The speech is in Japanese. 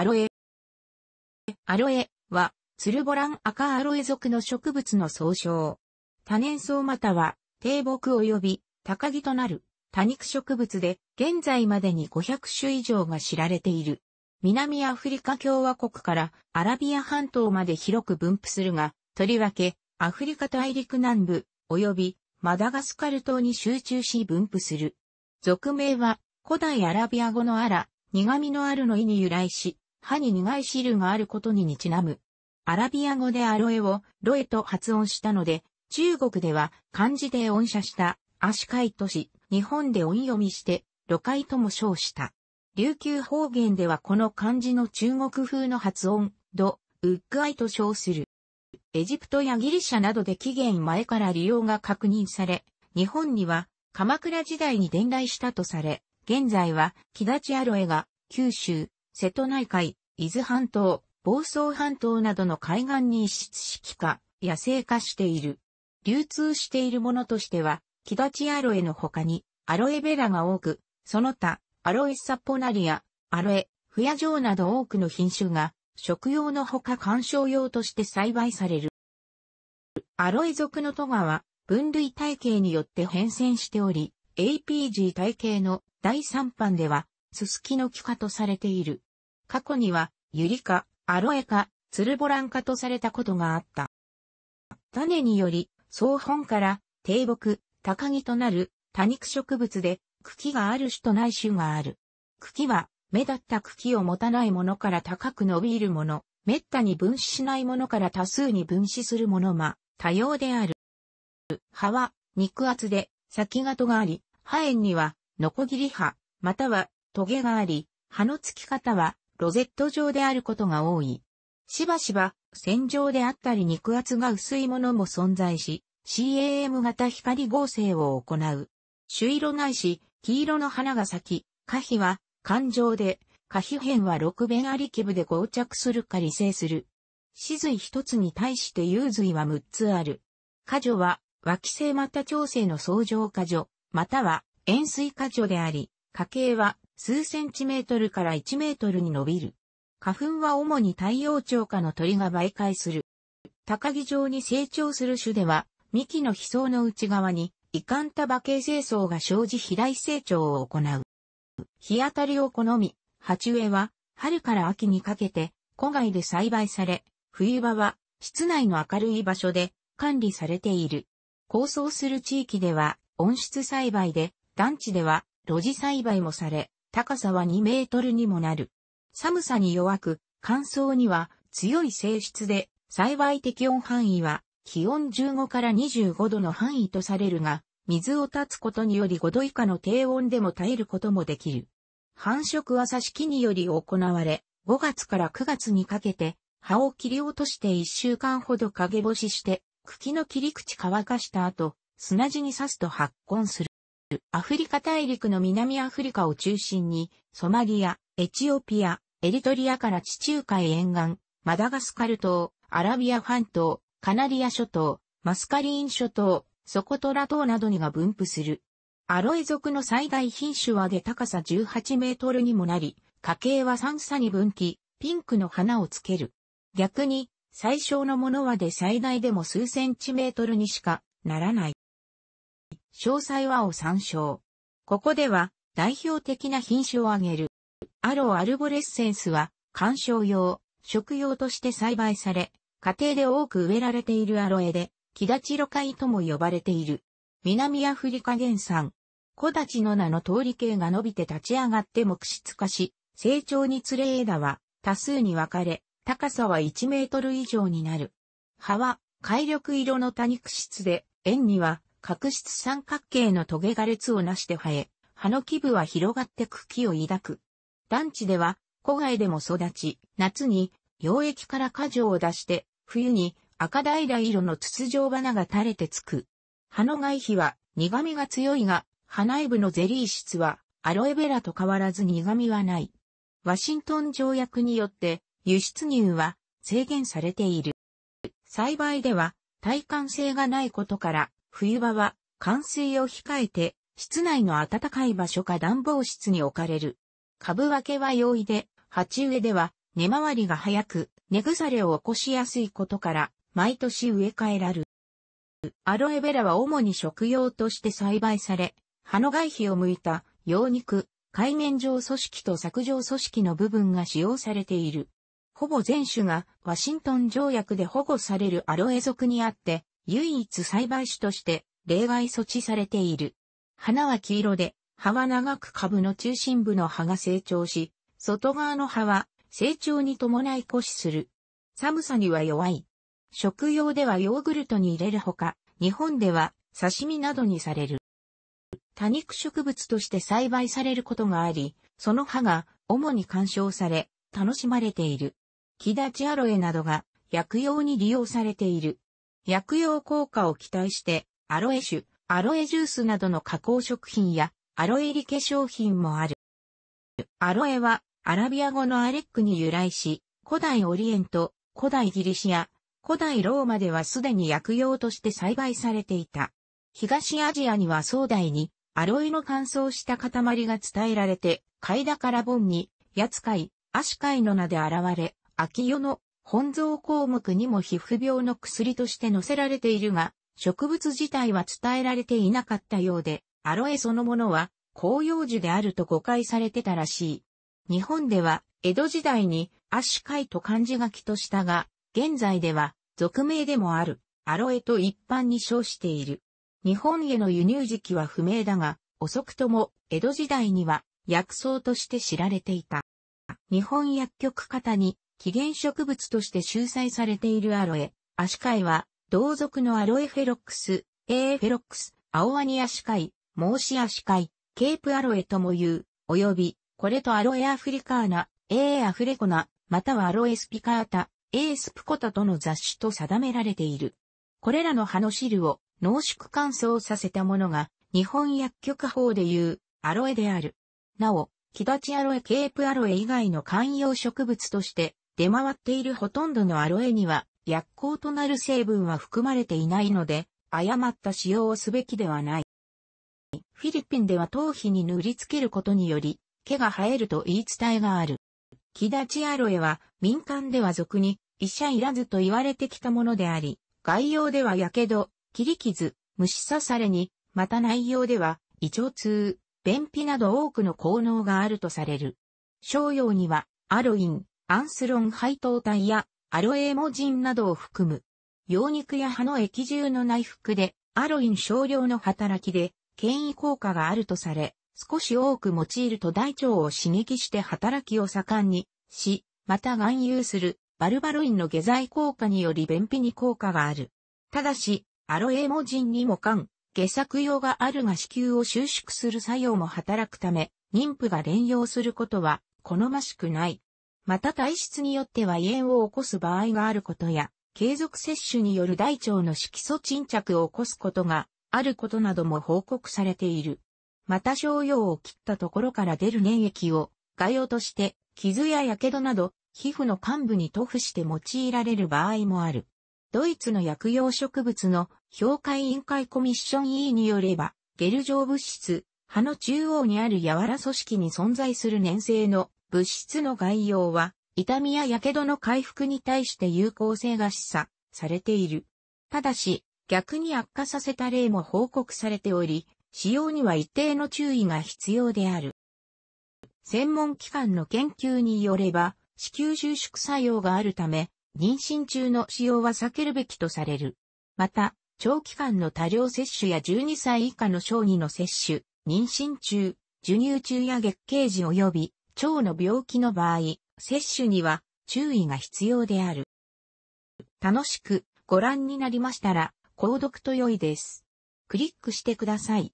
アロエ。アロエは、ツルボラン赤アロエ属の植物の総称。多年草または、低木及び、高木となる、多肉植物で、現在までに500種以上が知られている。南アフリカ共和国からアラビア半島まで広く分布するが、とりわけ、アフリカ大陸南部、及び、マダガスカル島に集中し分布する。俗名は、古代アラビア語のアラ、苦味のあるの意に由来し、歯に苦い汁があることににちなむ。アラビア語でアロエをロエと発音したので、中国では漢字で音写したアシカイとし、日本で音読みしてロカイとも称した。琉球方言ではこの漢字の中国風の発音、ド、ウッグアイと称する。エジプトやギリシャなどで起源前から利用が確認され、日本には鎌倉時代に伝来したとされ、現在は木立アロエが九州、瀬戸内海、伊豆半島、房総半島などの海岸に一出式化、野生化している。流通しているものとしては、木立アロエの他に、アロエベラが多く、その他、アロエサポナリア、アロエ、フヤジョウなど多くの品種が、食用のほか観賞用として栽培される。アロエ属のトガは、分類体系によって変遷しており、APG 体系の第3版では、ススキの木化とされている。過去には、ユリか、アロエか、ツルボランカとされたことがあった。種により、草本から低木、高木となる多肉植物で、茎がある種とない種がある。茎は、目立った茎を持たないものから高く伸びるもの、滅多に分子しないものから多数に分子するものま、多様である。葉は、肉厚で、先がとがあり、葉炎には、ノコギリ葉、または、トゲがあり、葉の付き方は、ロゼット状であることが多い。しばしば、線状であったり肉厚が薄いものも存在し、CAM 型光合成を行う。朱色ないし、黄色の花が咲き、花皮は、環状で、花皮片は六弁あり基部で合着するか理性する。死髄一つに対して有髄は六つある。花剰は、脇性また調整の相乗花剰、または、円髄花剰であり、家形は、数センチメートルから1メートルに伸びる。花粉は主に太陽鳥下の鳥が媒介する。高木状に成長する種では、幹の飛層の内側に、遺憾束形成層が生じ肥大成長を行う。日当たりを好み、鉢植えは、春から秋にかけて、戸外で栽培され、冬場は、室内の明るい場所で、管理されている。構想する地域では、温室栽培で、団地では、露地栽培もされ、高さは2メートルにもなる。寒さに弱く、乾燥には強い性質で、栽培適温範囲は気温15から25度の範囲とされるが、水を断つことにより5度以下の低温でも耐えることもできる。繁殖は挿し木により行われ、5月から9月にかけて、葉を切り落として1週間ほど陰干しして、茎の切り口乾かした後、砂地に刺すと発根する。アフリカ大陸の南アフリカを中心に、ソマリア、エチオピア、エリトリアから地中海沿岸、マダガスカル島、アラビア半島、カナリア諸島、マスカリーン諸島、ソコトラ島などにが分布する。アロエ族の最大品種はで高さ18メートルにもなり、家計は三差に分岐、ピンクの花をつける。逆に、最小のものはで最大でも数センチメートルにしかならない。詳細はを参照。ここでは代表的な品種を挙げる。アローアルボレッセンスは観賞用、食用として栽培され、家庭で多く植えられているアロエで、木立ロカイとも呼ばれている。南アフリカ原産。木立の名の通り系が伸びて立ち上がって木質化し、成長につれ枝は多数に分かれ、高さは1メートル以上になる。葉は、海緑色の多肉質で、円には角質三角形のトゲが列をなして生え、葉の基部は広がって茎を抱く。団地では、郊外でも育ち、夏に、溶液から果樹を出して、冬に赤平色の筒状花が垂れてつく。葉の外皮は苦味が強いが、葉内部のゼリー質はアロエベラと変わらず苦味はない。ワシントン条約によって輸出入は制限されている。栽培では耐寒性がないことから冬場は冠水を控えて、室内の暖かい場所か暖房室に置かれる。株分けは容易で、鉢植えでは根回りが早く、根腐れを起こしやすいことから、毎年植え替えられる。アロエベラは主に食用として栽培され、葉の外皮を剥いた、葉肉、海面上組織と削上組織の部分が使用されている。ほぼ全種がワシントン条約で保護されるアロエ属にあって、唯一栽培種として例外措置されている。花は黄色で、葉は長く株の中心部の葉が成長し、外側の葉は成長に伴い枯死する。寒さには弱い。食用ではヨーグルトに入れるほか、日本では刺身などにされる。多肉植物として栽培されることがあり、その葉が主に干渉され、楽しまれている。木立アロエなどが薬用に利用されている。薬用効果を期待して、アロエ酒、アロエジュースなどの加工食品や、アロエ入り化粧品もある。アロエは、アラビア語のアレックに由来し、古代オリエント、古代ギリシア、古代ローマではすでに薬用として栽培されていた。東アジアには壮大に、アロエの乾燥した塊が伝えられて、カイダからボンに、ヤツカイ、アシカイの名で現れ、秋代の本草項目にも皮膚病の薬として載せられているが、植物自体は伝えられていなかったようで、アロエそのものは紅葉樹であると誤解されてたらしい。日本では、江戸時代に、アシカイと漢字書きとしたが、現在では、俗名でもある、アロエと一般に称している。日本への輸入時期は不明だが、遅くとも、江戸時代には、薬草として知られていた。日本薬局方に、起源植物として収載されているアロエ、アシカイは、同族のアロエフェロックス、エーフェロックス、アオアニアシカイ、モーシアシカイ、ケープアロエとも言う、および、これとアロエアフリカーナ、エーアフレコナ、またはアロエスピカータ、エースプコタとの雑種と定められている。これらの葉の汁を濃縮乾燥させたものが、日本薬局法で言う、アロエである。なお、木立アロエケープアロエ以外の観葉植物として、出回っているほとんどのアロエには、薬効となる成分は含まれていないので、誤った使用をすべきではない。フィリピンでは頭皮に塗りつけることにより、毛が生えると言い伝えがある。木立ちアロエは民間では俗に医者いらずと言われてきたものであり、外用では火傷、切り傷、虫刺されに、また内容では胃腸痛、便秘など多くの効能があるとされる。商用にはアロイン、アンスロン配糖体やアロエモジンなどを含む。羊肉や葉の液中の内服で、アロイン少量の働きで、権威効果があるとされ、少し多く用いると大腸を刺激して働きを盛んにし、また含有するバルバロインの下剤効果により便秘に効果がある。ただし、アロエモジンにも間、下作用があるが子宮を収縮する作用も働くため、妊婦が連用することは好ましくない。また体質によっては胃炎を起こす場合があることや、継続摂取による大腸の色素沈着を起こすことがあることなども報告されている。また症用を切ったところから出る粘液を概要として傷や火傷など皮膚の患部に塗布して用いられる場合もある。ドイツの薬用植物の評価委員会コミッション E によれば、ゲル状物質、葉の中央にある柔ら組織に存在する粘性の物質の概要は、痛みや火傷の回復に対して有効性が示唆されている。ただし、逆に悪化させた例も報告されており、使用には一定の注意が必要である。専門機関の研究によれば、子宮収縮作用があるため、妊娠中の使用は避けるべきとされる。また、長期間の多量摂取や12歳以下の小児の摂取、妊娠中、授乳中や月経時及び腸の病気の場合、摂取には注意が必要である。楽しくご覧になりましたら、購読と良いです。クリックしてください。